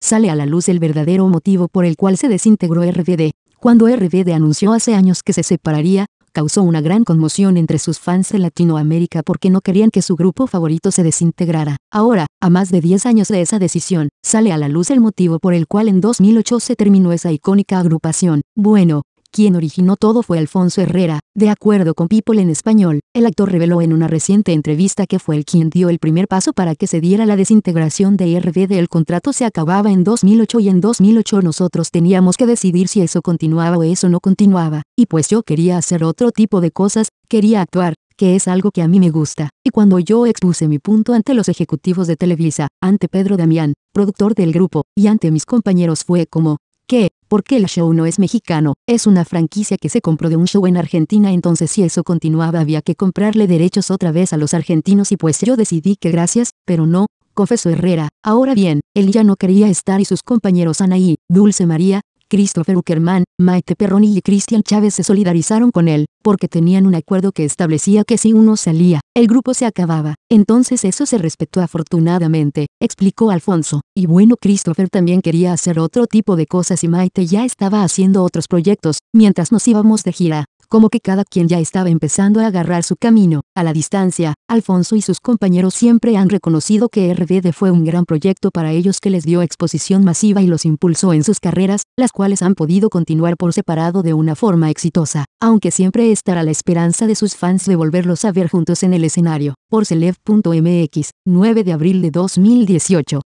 sale a la luz el verdadero motivo por el cual se desintegró RBD. Cuando RBD anunció hace años que se separaría, causó una gran conmoción entre sus fans de Latinoamérica porque no querían que su grupo favorito se desintegrara. Ahora, a más de 10 años de esa decisión, sale a la luz el motivo por el cual en 2008 se terminó esa icónica agrupación. Bueno, quien originó todo fue Alfonso Herrera, de acuerdo con People en Español, el actor reveló en una reciente entrevista que fue el quien dio el primer paso para que se diera la desintegración de RBD. El contrato se acababa en 2008 y en 2008 nosotros teníamos que decidir si eso continuaba o eso no continuaba, y pues yo quería hacer otro tipo de cosas, quería actuar, que es algo que a mí me gusta, y cuando yo expuse mi punto ante los ejecutivos de Televisa, ante Pedro Damián, productor del grupo, y ante mis compañeros fue como, porque el show no es mexicano, es una franquicia que se compró de un show en Argentina entonces si eso continuaba había que comprarle derechos otra vez a los argentinos y pues yo decidí que gracias, pero no, confesó Herrera. Ahora bien, él ya no quería estar y sus compañeros Anaí, Dulce María, Christopher Uckerman, Maite Perroni y Cristian Chávez se solidarizaron con él, porque tenían un acuerdo que establecía que si uno salía, el grupo se acababa. Entonces eso se respetó afortunadamente, explicó Alfonso. Y bueno, Christopher también quería hacer otro tipo de cosas y Maite ya estaba haciendo otros proyectos, mientras nos íbamos de gira como que cada quien ya estaba empezando a agarrar su camino. A la distancia, Alfonso y sus compañeros siempre han reconocido que RBD fue un gran proyecto para ellos que les dio exposición masiva y los impulsó en sus carreras, las cuales han podido continuar por separado de una forma exitosa, aunque siempre estará la esperanza de sus fans de volverlos a ver juntos en el escenario. Por Celeb.mx, 9 de abril de 2018.